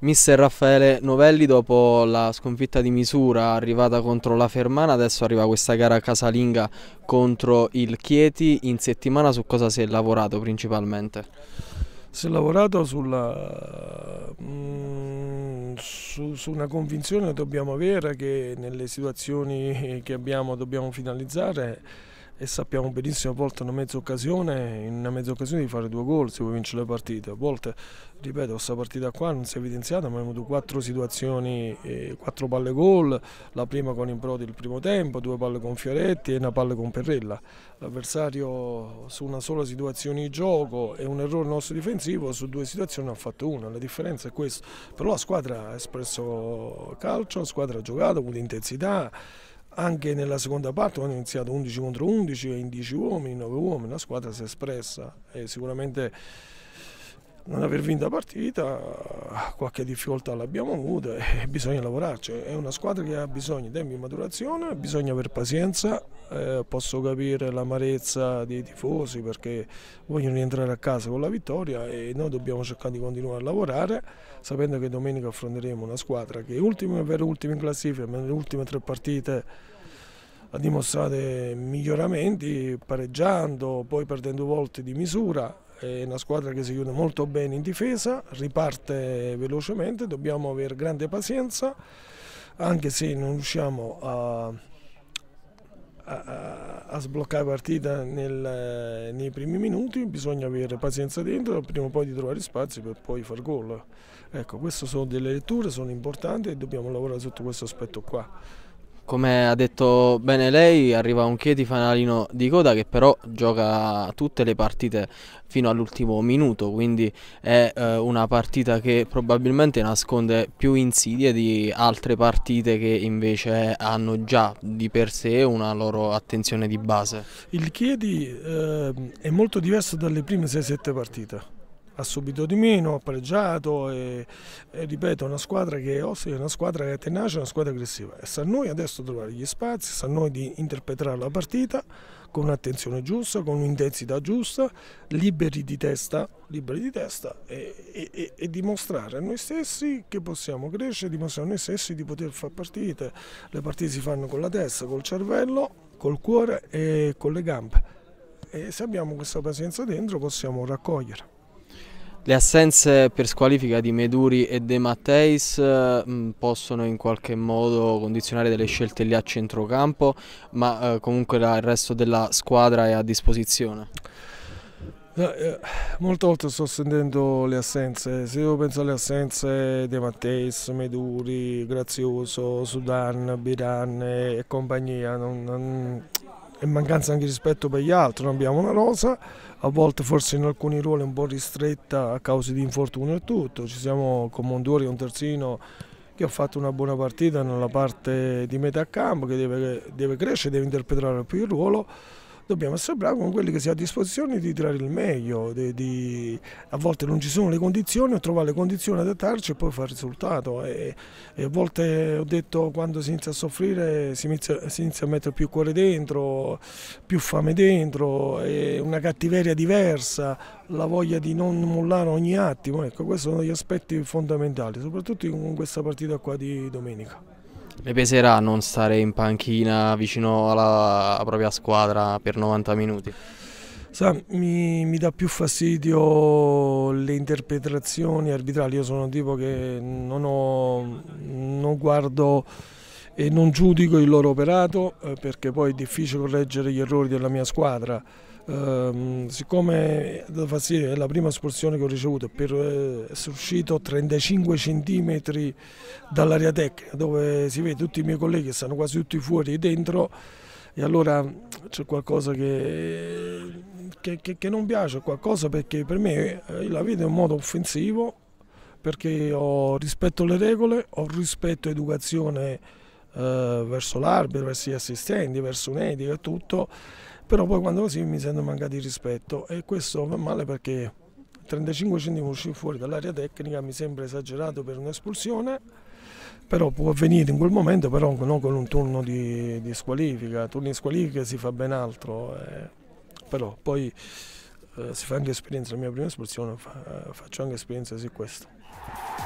Mister Raffaele Novelli dopo la sconfitta di misura arrivata contro la Fermana, adesso arriva questa gara casalinga contro il Chieti, in settimana su cosa si è lavorato principalmente? Si è lavorato sulla, mh, mm, su, su, una convinzione che dobbiamo avere che nelle situazioni che abbiamo dobbiamo finalizzare e sappiamo benissimo a volte una mezza occasione, in una mezza occasione di fare due gol se vuoi vincere le partite, a volte ripeto questa partita qua non si è evidenziata ma abbiamo avuto quattro situazioni, eh, quattro palle gol, la prima con Improdi il primo tempo, due palle con Fioretti e una palla con Perrella, l'avversario su una sola situazione di gioco e un errore nostro difensivo su due situazioni ha fatto una, la differenza è questa, però la squadra ha espresso calcio, la squadra ha giocato con intensità anche nella seconda parte quando è iniziato 11 contro 11 e in 10 uomini, 9 uomini, la squadra si è espressa e sicuramente non aver vinto la partita, qualche difficoltà l'abbiamo avuta e bisogna lavorarci. È una squadra che ha bisogno di tempo di maturazione, bisogna avere pazienza, eh, posso capire l'amarezza dei tifosi perché vogliono rientrare a casa con la vittoria e noi dobbiamo cercare di continuare a lavorare sapendo che domenica affronteremo una squadra che è ultima, vero ultima in classifica, ma nelle ultime tre partite ha dimostrato miglioramenti pareggiando, poi perdendo volte di misura è una squadra che si chiude molto bene in difesa, riparte velocemente, dobbiamo avere grande pazienza, anche se non riusciamo a, a, a sbloccare partita nel, nei primi minuti, bisogna avere pazienza dentro, prima o poi di trovare spazi per poi far gol. Ecco, queste sono delle letture, sono importanti e dobbiamo lavorare sotto questo aspetto qua. Come ha detto bene lei, arriva un Chieti fanalino di coda che però gioca tutte le partite fino all'ultimo minuto, quindi è eh, una partita che probabilmente nasconde più insidie di altre partite che invece hanno già di per sé una loro attenzione di base. Il Chieti eh, è molto diverso dalle prime 6-7 partite ha subito di meno, ha pareggiato e, e ripeto è una squadra che è una squadra che è tenace, una squadra aggressiva e sa noi adesso trovare gli spazi, sa noi di interpretare la partita con un'attenzione giusta, con un'intensità giusta, liberi di testa, liberi di testa e, e, e, dimostrare a noi stessi che possiamo crescere, dimostrare a noi stessi di poter fare partite. Le partite si fanno con la testa, col cervello, col cuore e con le gambe. E se abbiamo questa pazienza dentro possiamo raccogliere. Le assenze per squalifica di Meduri e De Matteis eh, mm, possono in qualche modo condizionare delle scelte lì a centrocampo, ma eh, comunque il resto della squadra è a disposizione. Eh, Molte volte sto sentendo le assenze, se io penso alle assenze De Matteis, Meduri, Grazioso, Sudan, Biran e compagnia, non, non, e mancanza anche di rispetto per gli altri, non abbiamo una rosa, a volte forse in alcuni ruoli un po' ristretta a causa di infortuni e tutto, ci siamo con Monduori e un terzino che ha fatto una buona partita nella parte di metà campo, che deve, deve crescere, deve interpretare più il ruolo, dobbiamo essere bravi con quelli che si ha a disposizione di trarre il meglio, di, di, a volte non ci sono le condizioni, trovare le condizioni, adattarci e poi fare il risultato e, e, a volte ho detto quando si inizia a soffrire si inizia, si inizia, a mettere più cuore dentro, più fame dentro, una cattiveria diversa, la voglia di non mullare ogni attimo, ecco questi sono gli aspetti fondamentali, soprattutto in questa partita qua di domenica. Le peserà non stare in panchina vicino alla propria squadra per 90 minuti? Sa, mi, mi, dà più fastidio le interpretazioni arbitrali, io sono un tipo che non, ho, non guardo e non giudico il loro operato eh, perché poi è difficile correggere gli errori della mia squadra. Eh, siccome è la prima espulsione che ho ricevuto, per, eh, sono uscito 35 cm dall'area tecnica dove si vede tutti i miei colleghi che stanno quasi tutti fuori e dentro e allora c'è qualcosa che, che, che, che, non piace, qualcosa perché per me eh, la vedo in modo offensivo perché ho rispetto alle regole, ho rispetto all'educazione eh, verso l'arbitro, verso gli assistenti, verso un'etica e tutto però poi quando così mi sento mancato di rispetto e questo va male perché 35 centimi uscì fuori dall'area tecnica mi sembra esagerato per un'espulsione però può avvenire in quel momento però non con un turno di, di squalifica turni di squalifica si fa ben altro eh, però poi eh, si fa anche esperienza la mia prima espulsione fa, eh, faccio anche esperienza su questo